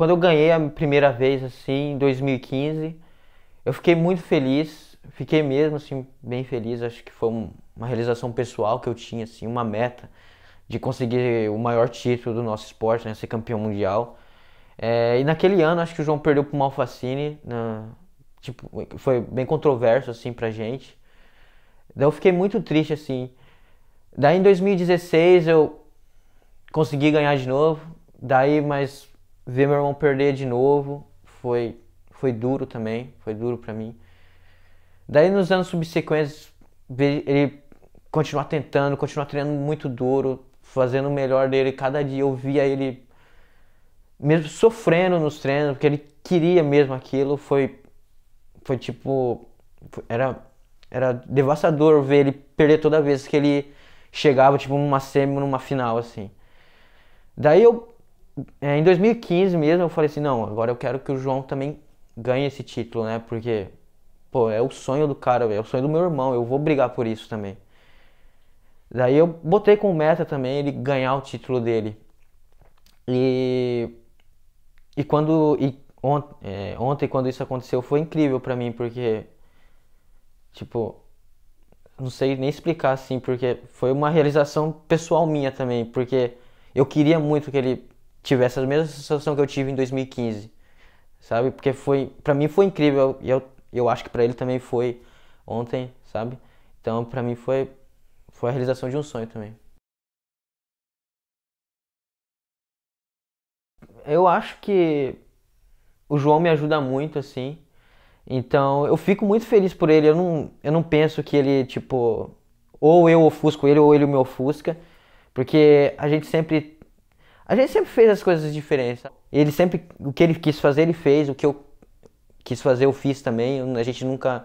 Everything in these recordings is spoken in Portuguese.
quando eu ganhei a primeira vez, assim, em 2015, eu fiquei muito feliz, fiquei mesmo, assim, bem feliz. Acho que foi um, uma realização pessoal que eu tinha, assim, uma meta de conseguir o maior título do nosso esporte, né, ser campeão mundial. É, e naquele ano, acho que o João perdeu para o na, tipo, foi bem controverso, assim, pra gente. Daí eu fiquei muito triste, assim. Daí em 2016 eu consegui ganhar de novo, daí, mas ver meu irmão perder de novo foi, foi duro também, foi duro para mim. Daí nos anos subsequentes, ver ele continuar tentando, continuar treinando muito duro, fazendo o melhor dele. Cada dia eu via ele mesmo sofrendo nos treinos, porque ele queria mesmo aquilo, foi foi tipo foi, era era devastador ver ele perder toda vez que ele chegava tipo numa semi, numa final assim. Daí eu é, em 2015 mesmo, eu falei assim: não, agora eu quero que o João também ganhe esse título, né? Porque, pô, é o sonho do cara, é o sonho do meu irmão, eu vou brigar por isso também. Daí eu botei como meta também ele ganhar o título dele. E, e quando. E ont, é, ontem, quando isso aconteceu, foi incrível para mim, porque. Tipo. Não sei nem explicar assim, porque foi uma realização pessoal minha também, porque eu queria muito que ele tive essa mesma sensação que eu tive em 2015, sabe? Porque foi, para mim foi incrível e eu, eu acho que para ele também foi ontem, sabe? Então, para mim foi foi a realização de um sonho também. Eu acho que o João me ajuda muito assim. Então, eu fico muito feliz por ele. Eu não eu não penso que ele tipo ou eu ofusco ele ou ele me ofusca, porque a gente sempre a gente sempre fez as coisas diferentes. Ele sempre, o que ele quis fazer, ele fez. O que eu quis fazer, eu fiz também. A gente nunca.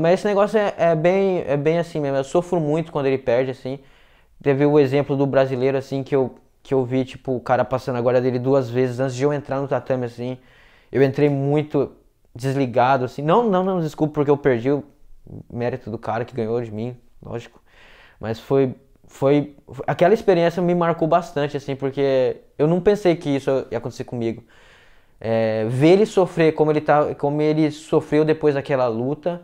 Mas esse negócio é, é bem, é bem assim mesmo. Eu sofro muito quando ele perde, assim. Teve o exemplo do brasileiro, assim, que eu, que eu vi, tipo, o cara passando agora dele duas vezes antes de eu entrar no tatame, assim. Eu entrei muito desligado, assim. Não, não, não, desculpa, porque eu perdi o mérito do cara que ganhou de mim, lógico. Mas foi foi aquela experiência me marcou bastante assim porque eu não pensei que isso ia acontecer comigo é, ver ele sofrer como ele tá como ele sofreu depois daquela luta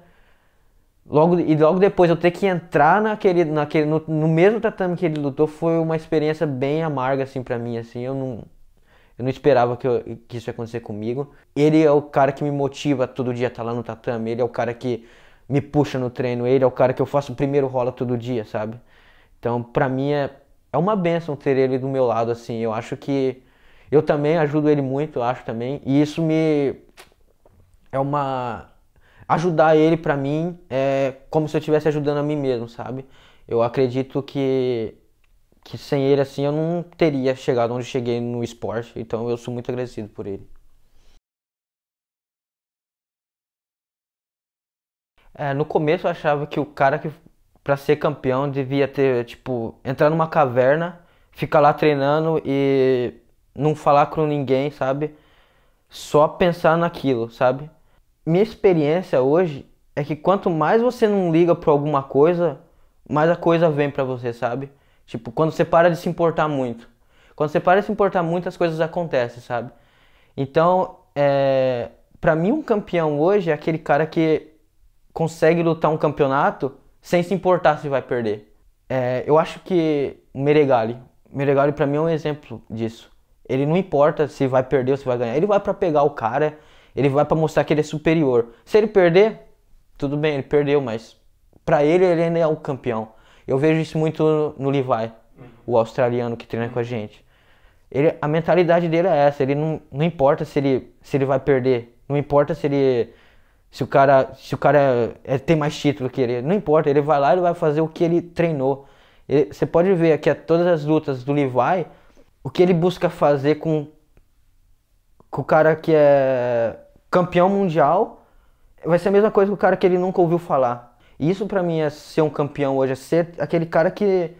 logo e logo depois eu ter que entrar naquele naquele no, no mesmo tatame que ele lutou foi uma experiência bem amarga assim para mim assim eu não eu não esperava que, eu, que isso ia acontecer comigo ele é o cara que me motiva todo dia a estar tá lá no tatame ele é o cara que me puxa no treino ele é o cara que eu faço o primeiro rola todo dia sabe então, para mim é, é uma benção ter ele do meu lado assim. Eu acho que eu também ajudo ele muito, eu acho também. E isso me é uma ajudar ele para mim é como se eu estivesse ajudando a mim mesmo, sabe? Eu acredito que que sem ele assim eu não teria chegado onde cheguei no esporte, então eu sou muito agradecido por ele. É, no começo eu achava que o cara que para ser campeão devia ter, tipo, entrar numa caverna, ficar lá treinando e não falar com ninguém, sabe? Só pensar naquilo, sabe? Minha experiência hoje é que quanto mais você não liga para alguma coisa, mais a coisa vem para você, sabe? Tipo, quando você para de se importar muito. Quando você para de se importar muito, as coisas acontecem, sabe? Então, é, para mim, um campeão hoje é aquele cara que consegue lutar um campeonato sem se importar se vai perder. É, eu acho que o Meregali, Meregali para mim é um exemplo disso. Ele não importa se vai perder ou se vai ganhar, ele vai para pegar o cara, ele vai para mostrar que ele é superior. Se ele perder, tudo bem, ele perdeu, mas para ele ele ainda é o campeão. Eu vejo isso muito no Levi, o australiano que treina com a gente. Ele, a mentalidade dele é essa, ele não, não importa se ele, se ele vai perder, não importa se ele se o cara, se o cara é, é, tem mais título que ele, não importa, ele vai lá e vai fazer o que ele treinou. você pode ver aqui todas as lutas do Levi, o que ele busca fazer com, com o cara que é campeão mundial, vai ser a mesma coisa que o cara que ele nunca ouviu falar. E isso para mim é ser um campeão hoje, é ser aquele cara que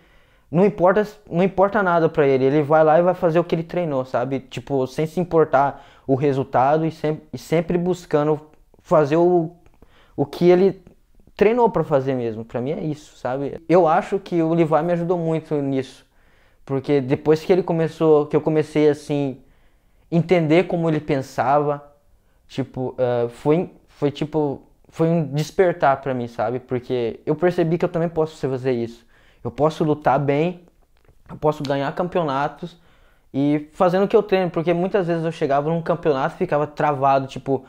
não importa, não importa nada para ele. Ele vai lá e vai fazer o que ele treinou, sabe? Tipo, sem se importar o resultado e sempre, e sempre buscando fazer o, o que ele treinou para fazer mesmo. Para mim é isso, sabe? Eu acho que o Levi me ajudou muito nisso, porque depois que ele começou, que eu comecei assim entender como ele pensava, tipo, uh, foi foi tipo foi um despertar para mim, sabe? Porque eu percebi que eu também posso fazer isso. Eu posso lutar bem, eu posso ganhar campeonatos e fazendo o que eu treino, porque muitas vezes eu chegava num campeonato e ficava travado, tipo,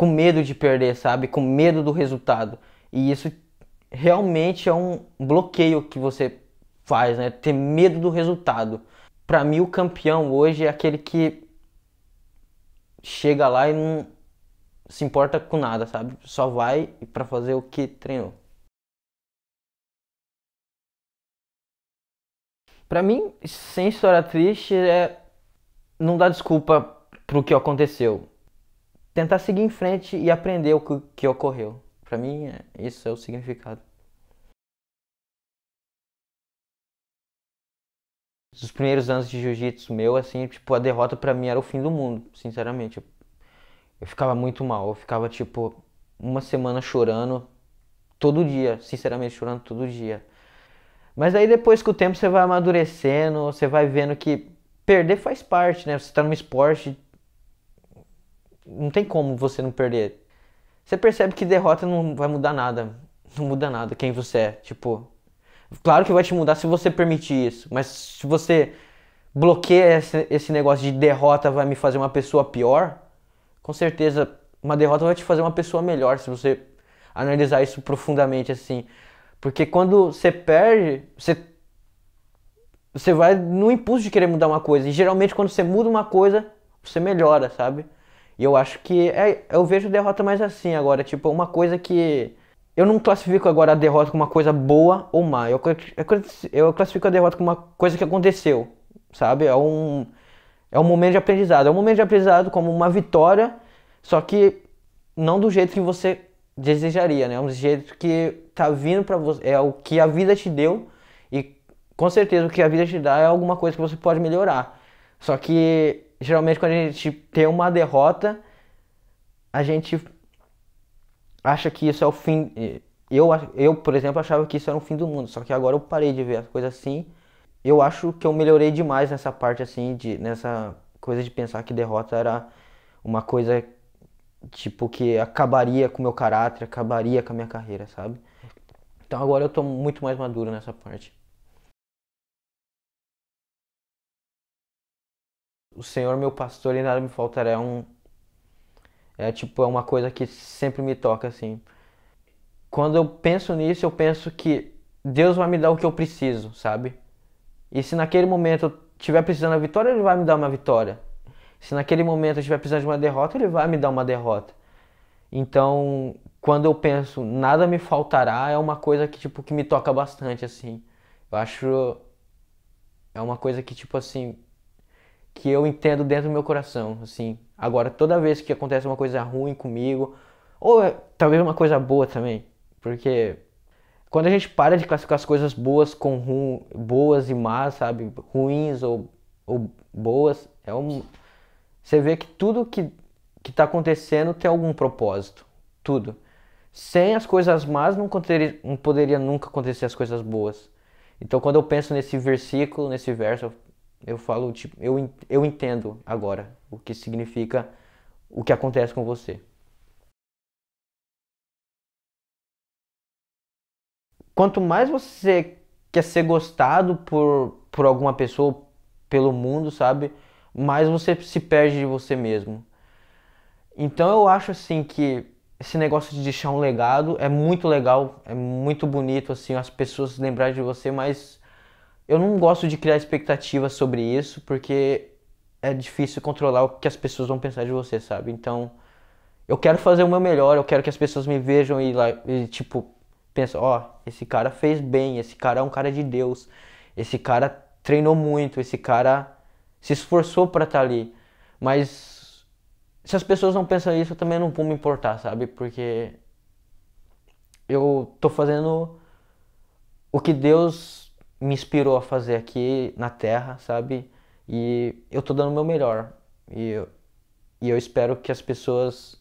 com medo de perder, sabe? Com medo do resultado. E isso realmente é um bloqueio que você faz, né? Ter medo do resultado. Para mim, o campeão hoje é aquele que chega lá e não se importa com nada, sabe? Só vai para fazer o que treinou. Para mim, sem história triste é não dar desculpa pro que aconteceu tentar seguir em frente e aprender o que, que ocorreu. Para mim, é, isso é o significado. Os primeiros anos de jiu-jitsu meu, assim, tipo, a derrota para mim era o fim do mundo, sinceramente. Eu ficava muito mal, eu ficava tipo uma semana chorando todo dia, sinceramente chorando todo dia. Mas aí depois que o tempo você vai amadurecendo, você vai vendo que perder faz parte, né? Você tá num esporte não tem como você não perder. Você percebe que derrota não vai mudar nada. Não muda nada quem você é. Tipo, claro que vai te mudar se você permitir isso, mas se você bloqueia esse, esse negócio de derrota vai me fazer uma pessoa pior, com certeza uma derrota vai te fazer uma pessoa melhor se você analisar isso profundamente assim. Porque quando você perde, você você vai no impulso de querer mudar uma coisa. E geralmente quando você muda uma coisa, você melhora, sabe? E eu acho que é, eu vejo derrota mais assim agora, tipo, uma coisa que eu não classifico agora a derrota como uma coisa boa ou má. Eu, eu, eu classifico a derrota como uma coisa que aconteceu, sabe? É um é um momento de aprendizado, é um momento de aprendizado como uma vitória, só que não do jeito que você desejaria, né? É um jeito que tá vindo para você, é o que a vida te deu e com certeza o que a vida te dá é alguma coisa que você pode melhorar. Só que geralmente quando a gente tem uma derrota, a gente acha que isso é o fim. Eu, eu, por exemplo, achava que isso era o fim do mundo, só que agora eu parei de ver as coisas assim. Eu acho que eu melhorei demais nessa parte assim, de, nessa coisa de pensar que derrota era uma coisa tipo que acabaria com o meu caráter, acabaria com a minha carreira, sabe? Então agora eu tô muito mais maduro nessa parte. o Senhor meu pastor e nada me faltará. É um é tipo é uma coisa que sempre me toca assim. Quando eu penso nisso, eu penso que Deus vai me dar o que eu preciso, sabe? E se naquele momento eu estiver precisando da vitória, ele vai me dar uma vitória. Se naquele momento eu estiver precisando de uma derrota, ele vai me dar uma derrota. Então, quando eu penso nada me faltará, é uma coisa que tipo que me toca bastante assim. Eu acho é uma coisa que tipo assim, que eu entendo dentro do meu coração, assim. Agora, toda vez que acontece uma coisa ruim comigo, ou é, talvez uma coisa boa também, porque quando a gente para de classificar as coisas boas com ru... boas e más, sabe, ruins ou, ou boas, é um... você vê que tudo que que está acontecendo tem algum propósito, tudo. Sem as coisas más não poderia, não poderia nunca acontecer as coisas boas. Então, quando eu penso nesse versículo, nesse verso, eu falo, tipo, eu, eu entendo agora o que significa o que acontece com você. Quanto mais você quer ser gostado por, por alguma pessoa, pelo mundo, sabe? Mais você se perde de você mesmo. Então eu acho assim que esse negócio de deixar um legado é muito legal, é muito bonito assim as pessoas lembrarem de você, mas eu não gosto de criar expectativas sobre isso, porque é difícil controlar o que as pessoas vão pensar de você, sabe? Então, eu quero fazer o meu melhor, eu quero que as pessoas me vejam e, lá, e tipo, pensam, ó, oh, esse cara fez bem, esse cara é um cara de Deus, esse cara treinou muito, esse cara se esforçou para estar tá ali. Mas se as pessoas não pensam isso, eu também não vou me importar, sabe? Porque eu tô fazendo o que Deus me inspirou a fazer aqui na Terra, sabe? E eu tô dando o meu melhor. E eu, e eu espero que as pessoas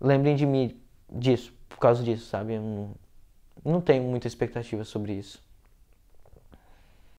lembrem de mim disso, por causa disso, sabe? Eu não, não tenho muita expectativa sobre isso.